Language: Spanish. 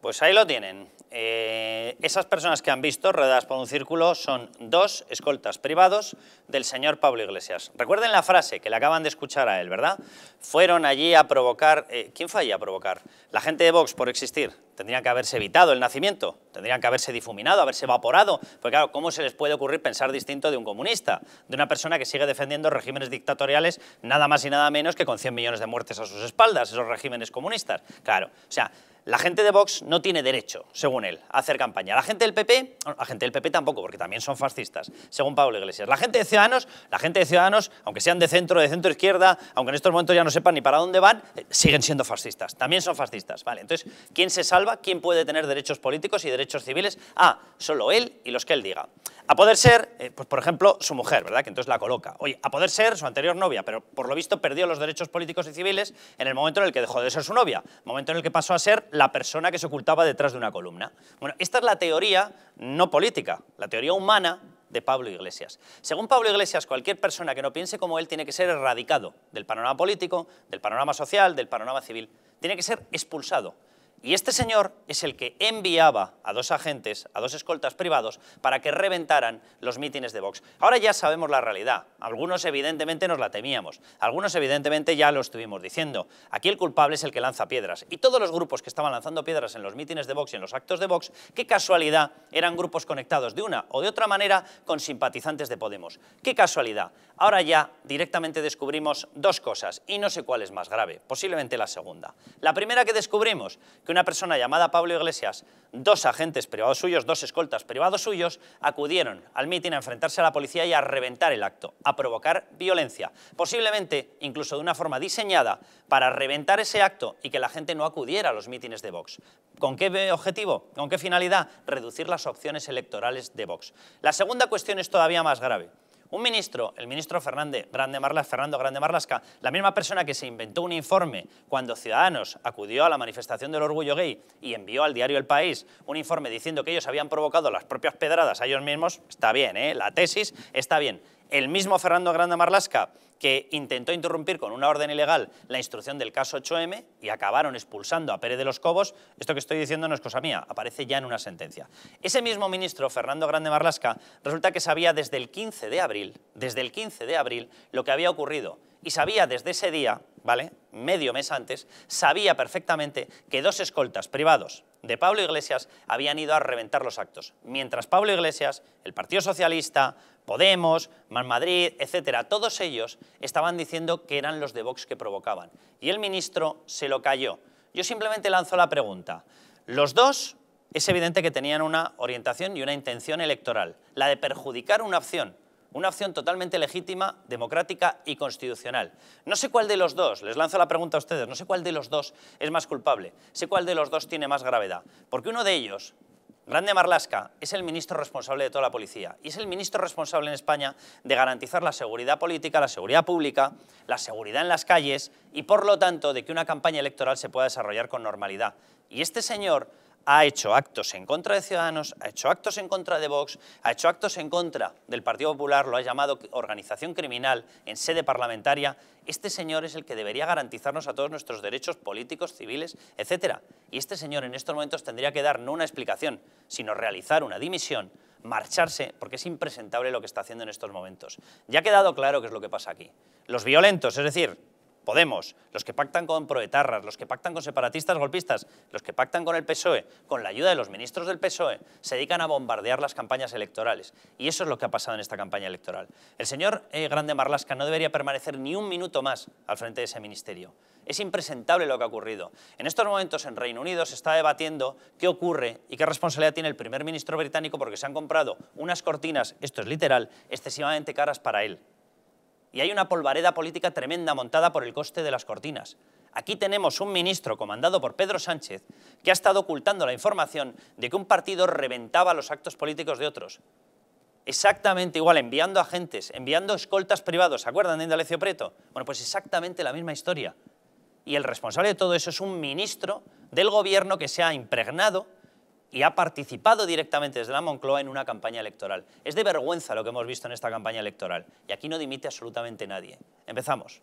Pues ahí lo tienen. Eh, esas personas que han visto rodeadas por un Círculo son dos escoltas privados del señor Pablo Iglesias. Recuerden la frase que le acaban de escuchar a él, ¿verdad? Fueron allí a provocar... Eh, ¿Quién fue allí a provocar? La gente de Vox por existir. Tendrían que haberse evitado el nacimiento, tendrían que haberse difuminado, haberse evaporado, porque claro, ¿cómo se les puede ocurrir pensar distinto de un comunista, de una persona que sigue defendiendo regímenes dictatoriales nada más y nada menos que con 100 millones de muertes a sus espaldas, esos regímenes comunistas? Claro, o sea, la gente de Vox no tiene derecho, según él, a hacer campaña. La gente del PP, la gente del PP tampoco, porque también son fascistas, según Pablo Iglesias. La gente de Ciudadanos, la gente de Ciudadanos, aunque sean de centro, de centro izquierda, aunque en estos momentos ya no sepan ni para dónde van, eh, siguen siendo fascistas. También son fascistas, ¿vale? Entonces, ¿quién se salva? quién puede tener derechos políticos y derechos civiles. Ah, solo él y los que él diga. A poder ser, eh, pues por ejemplo, su mujer, ¿verdad? Que entonces la coloca. Oye, a poder ser su anterior novia, pero por lo visto perdió los derechos políticos y civiles en el momento en el que dejó de ser su novia, momento en el que pasó a ser la persona que se ocultaba detrás de una columna. Bueno, esta es la teoría no política, la teoría humana de Pablo Iglesias. Según Pablo Iglesias, cualquier persona que no piense como él tiene que ser erradicado del panorama político, del panorama social, del panorama civil. Tiene que ser expulsado. Y este señor es el que enviaba a dos agentes, a dos escoltas privados, para que reventaran los mítines de Vox. Ahora ya sabemos la realidad. Algunos evidentemente nos la temíamos. Algunos evidentemente ya lo estuvimos diciendo. Aquí el culpable es el que lanza piedras. Y todos los grupos que estaban lanzando piedras en los mítines de Vox y en los actos de Vox, qué casualidad, eran grupos conectados de una o de otra manera con simpatizantes de Podemos. Qué casualidad. Ahora ya directamente descubrimos dos cosas y no sé cuál es más grave, posiblemente la segunda. La primera que descubrimos, que una persona llamada Pablo Iglesias, dos agentes privados suyos, dos escoltas privados suyos, acudieron al mitin a enfrentarse a la policía y a reventar el acto, a provocar violencia, posiblemente incluso de una forma diseñada para reventar ese acto y que la gente no acudiera a los mítines de Vox. ¿Con qué objetivo? ¿Con qué finalidad? Reducir las opciones electorales de Vox. La segunda cuestión es todavía más grave. Un ministro, el ministro Fernández, Fernando Grande Marlasca, la misma persona que se inventó un informe cuando Ciudadanos acudió a la manifestación del orgullo gay y envió al diario El País un informe diciendo que ellos habían provocado las propias pedradas a ellos mismos, está bien, ¿eh? la tesis está bien el mismo Fernando Grande Marlasca que intentó interrumpir con una orden ilegal la instrucción del caso 8M y acabaron expulsando a Pérez de los Cobos, esto que estoy diciendo no es cosa mía, aparece ya en una sentencia. Ese mismo ministro, Fernando Grande Marlasca, resulta que sabía desde el 15 de abril, desde el 15 de abril, lo que había ocurrido y sabía desde ese día, ¿vale?, medio mes antes, sabía perfectamente que dos escoltas privados de Pablo Iglesias habían ido a reventar los actos. Mientras Pablo Iglesias, el Partido Socialista, Podemos, Más Madrid, etcétera, todos ellos estaban diciendo que eran los de Vox que provocaban. Y el ministro se lo cayó. Yo simplemente lanzo la pregunta. Los dos es evidente que tenían una orientación y una intención electoral, la de perjudicar una opción, una opción totalmente legítima, democrática y constitucional. No sé cuál de los dos, les lanzo la pregunta a ustedes, no sé cuál de los dos es más culpable, sé cuál de los dos tiene más gravedad. Porque uno de ellos, Grande Marlasca es el ministro responsable de toda la policía y es el ministro responsable en España de garantizar la seguridad política, la seguridad pública, la seguridad en las calles y por lo tanto de que una campaña electoral se pueda desarrollar con normalidad. Y este señor ha hecho actos en contra de Ciudadanos, ha hecho actos en contra de Vox, ha hecho actos en contra del Partido Popular, lo ha llamado organización criminal en sede parlamentaria, este señor es el que debería garantizarnos a todos nuestros derechos políticos, civiles, etc. Y este señor en estos momentos tendría que dar no una explicación, sino realizar una dimisión, marcharse, porque es impresentable lo que está haciendo en estos momentos. Ya ha quedado claro qué es lo que pasa aquí. Los violentos, es decir, Podemos, los que pactan con proetarras, los que pactan con separatistas golpistas, los que pactan con el PSOE, con la ayuda de los ministros del PSOE, se dedican a bombardear las campañas electorales. Y eso es lo que ha pasado en esta campaña electoral. El señor eh, Grande Marlasca no debería permanecer ni un minuto más al frente de ese ministerio. Es impresentable lo que ha ocurrido. En estos momentos en Reino Unido se está debatiendo qué ocurre y qué responsabilidad tiene el primer ministro británico porque se han comprado unas cortinas, esto es literal, excesivamente caras para él y hay una polvareda política tremenda montada por el coste de las cortinas. Aquí tenemos un ministro comandado por Pedro Sánchez que ha estado ocultando la información de que un partido reventaba los actos políticos de otros. Exactamente igual, enviando agentes, enviando escoltas privados, ¿se acuerdan de Indalecio Preto? Bueno, pues exactamente la misma historia. Y el responsable de todo eso es un ministro del gobierno que se ha impregnado y ha participado directamente desde la Moncloa en una campaña electoral. Es de vergüenza lo que hemos visto en esta campaña electoral y aquí no dimite absolutamente nadie. Empezamos.